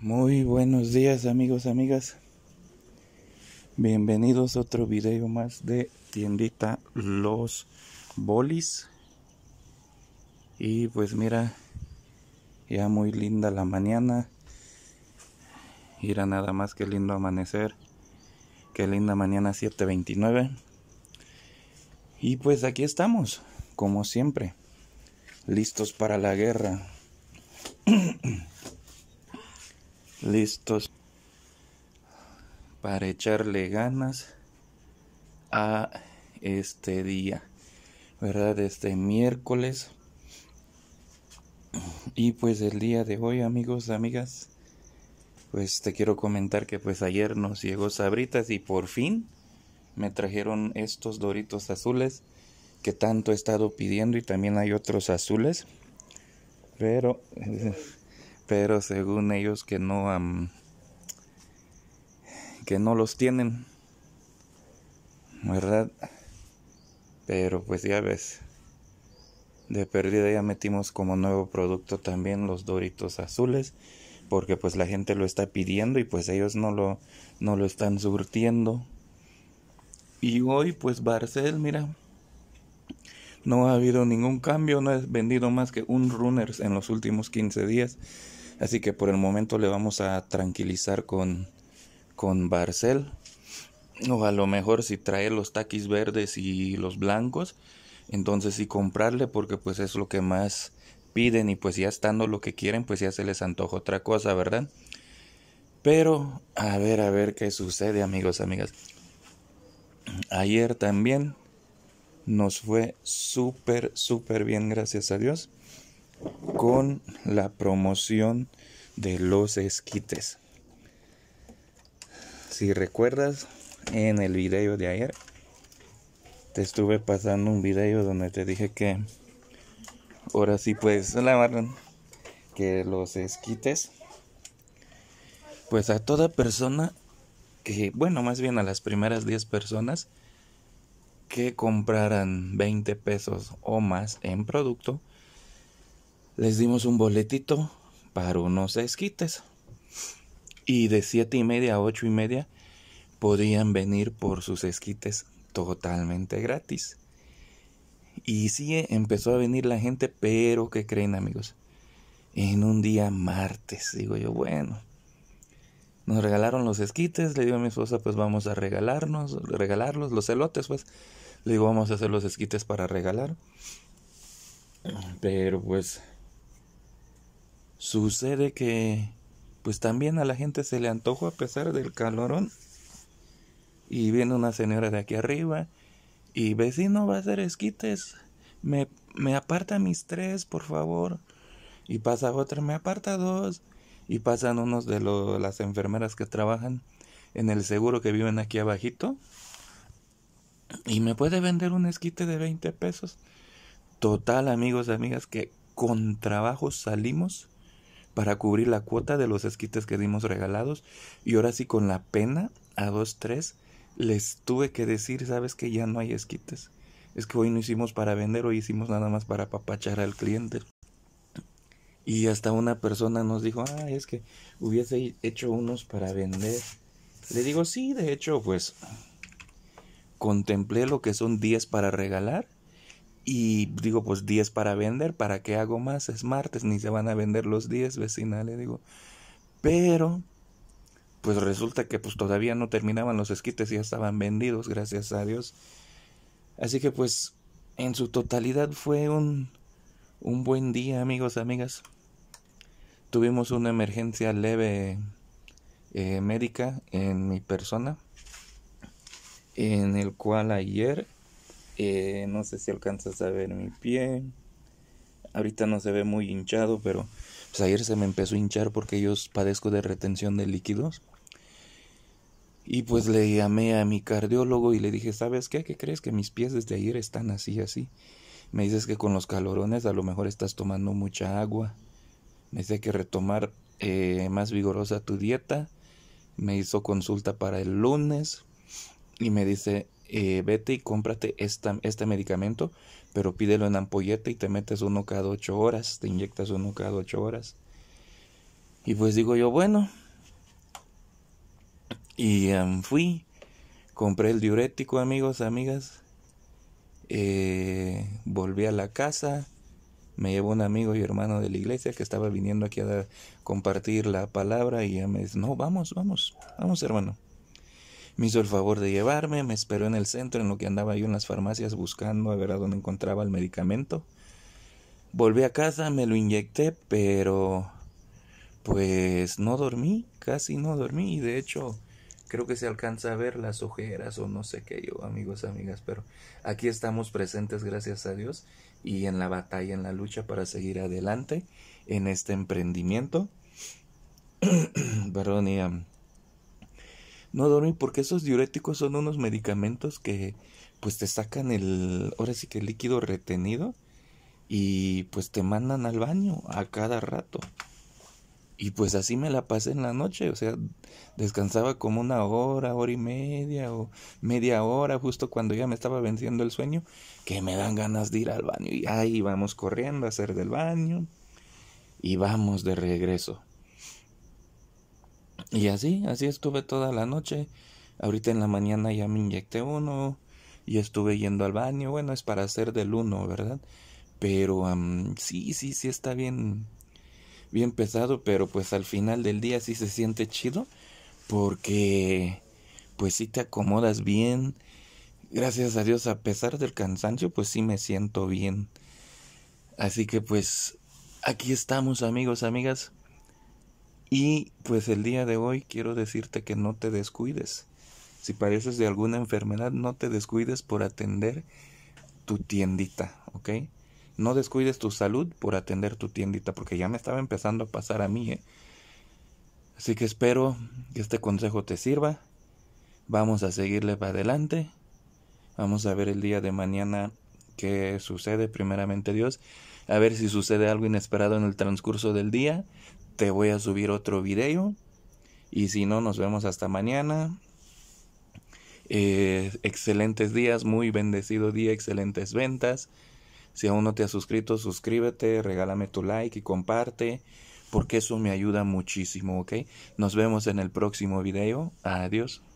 Muy buenos días amigos, amigas. Bienvenidos a otro video más de tiendita Los Bolis. Y pues mira, ya muy linda la mañana. Mira nada más que lindo amanecer. Qué linda mañana 7.29. Y pues aquí estamos, como siempre, listos para la guerra. listos para echarle ganas a este día, ¿verdad? Este miércoles. Y pues el día de hoy, amigos, amigas, pues te quiero comentar que pues ayer nos llegó Sabritas y por fin me trajeron estos doritos azules que tanto he estado pidiendo y también hay otros azules. Pero... pero según ellos que no que no los tienen verdad pero pues ya ves de perdida ya metimos como nuevo producto también los doritos azules porque pues la gente lo está pidiendo y pues ellos no lo no lo están surtiendo y hoy pues Barcel mira no ha habido ningún cambio, no he vendido más que un runners en los últimos 15 días. Así que por el momento le vamos a tranquilizar con, con Barcel. O a lo mejor si trae los taquis verdes y los blancos, entonces sí comprarle porque pues es lo que más piden y pues ya estando lo que quieren pues ya se les antoja otra cosa, ¿verdad? Pero a ver, a ver qué sucede amigos, amigas. Ayer también nos fue súper, súper bien, gracias a Dios con la promoción de los esquites. Si recuerdas en el video de ayer, te estuve pasando un video donde te dije que ahora sí puedes lavar que los esquites. Pues a toda persona que, bueno, más bien a las primeras 10 personas que compraran 20 pesos o más en producto, les dimos un boletito para unos esquites. Y de siete y media a ocho y media podían venir por sus esquites totalmente gratis. Y sí eh, empezó a venir la gente, pero ¿qué creen amigos? En un día martes, digo yo, bueno, nos regalaron los esquites, le digo a mi esposa, pues vamos a regalarnos, regalarlos, los elotes, pues. Le digo, vamos a hacer los esquites para regalar. Pero pues Sucede que pues también a la gente se le antojo a pesar del calorón. Y viene una señora de aquí arriba y vecino va a hacer esquites. Me, me aparta mis tres, por favor. Y pasa otra, me aparta dos. Y pasan unos de las enfermeras que trabajan en el seguro que viven aquí abajito. Y me puede vender un esquite de 20 pesos. Total, amigos, y amigas, que con trabajo salimos para cubrir la cuota de los esquites que dimos regalados. Y ahora sí, con la pena, a dos, tres, les tuve que decir, sabes que ya no hay esquites. Es que hoy no hicimos para vender, hoy hicimos nada más para papachar al cliente. Y hasta una persona nos dijo, ay ah, es que hubiese hecho unos para vender. Le digo, sí, de hecho, pues contemplé lo que son 10 para regalar y digo, pues 10 para vender, ¿para qué hago más? Es martes, ni se van a vender los 10, vecina, le digo. Pero, pues resulta que pues todavía no terminaban los esquites, ya estaban vendidos, gracias a Dios. Así que pues, en su totalidad fue un, un buen día, amigos, amigas. Tuvimos una emergencia leve eh, médica en mi persona, en el cual ayer eh, no sé si alcanzas a ver mi pie. Ahorita no se ve muy hinchado, pero pues ayer se me empezó a hinchar porque yo padezco de retención de líquidos. Y pues le llamé a mi cardiólogo y le dije, ¿sabes qué? ¿Qué crees que mis pies desde ayer están así, así? Me dices que con los calorones a lo mejor estás tomando mucha agua. Me dice que retomar eh, más vigorosa tu dieta. Me hizo consulta para el lunes y me dice, eh, vete y cómprate esta, este medicamento, pero pídelo en ampolleta y te metes uno cada ocho horas, te inyectas uno cada ocho horas. Y pues digo yo, bueno. Y em, fui, compré el diurético, amigos, amigas. Eh, volví a la casa, me llevó un amigo y hermano de la iglesia que estaba viniendo aquí a compartir la palabra y ya me dice, no, vamos, vamos, vamos hermano. Me hizo el favor de llevarme, me esperó en el centro en lo que andaba yo en las farmacias buscando a ver a dónde encontraba el medicamento. Volví a casa, me lo inyecté, pero pues no dormí, casi no dormí y de hecho creo que se alcanza a ver las ojeras o no sé qué yo, amigos, amigas, pero aquí estamos presentes gracias a Dios y en la batalla, en la lucha para seguir adelante en este emprendimiento. Perdón, um, no dormí porque esos diuréticos son unos medicamentos que pues te sacan el, ahora sí que el líquido retenido y pues te mandan al baño a cada rato. Y pues así me la pasé en la noche, o sea, descansaba como una hora, hora y media o media hora, justo cuando ya me estaba venciendo el sueño, que me dan ganas de ir al baño y ahí vamos corriendo a hacer del baño y vamos de regreso. Y así, así estuve toda la noche. Ahorita en la mañana ya me inyecté uno. Y estuve yendo al baño. Bueno, es para hacer del uno, ¿verdad? Pero sí, sí, sí está bien. Bien pesado. Pero pues al final del día sí se siente chido. Porque pues sí te acomodas bien. Gracias a Dios, a pesar del cansancio, pues sí me siento bien. Así que pues aquí estamos amigos, amigas. Y pues el día de hoy quiero decirte que no te descuides. Si pareces de alguna enfermedad, no te descuides por atender tu tiendita, ¿ok? No descuides tu salud por atender tu tiendita, porque ya me estaba empezando a pasar a mí, ¿eh? Así que espero que este consejo te sirva. Vamos a seguirle para adelante. Vamos a ver el día de mañana qué sucede, primeramente Dios. A ver si sucede algo inesperado en el transcurso del día te voy a subir otro video. Y si no, nos vemos hasta mañana. Eh, excelentes días, muy bendecido día, excelentes ventas. Si aún no te has suscrito, suscríbete, regálame tu like y comparte, porque eso me ayuda muchísimo, ¿ok? Nos vemos en el próximo video. Adiós.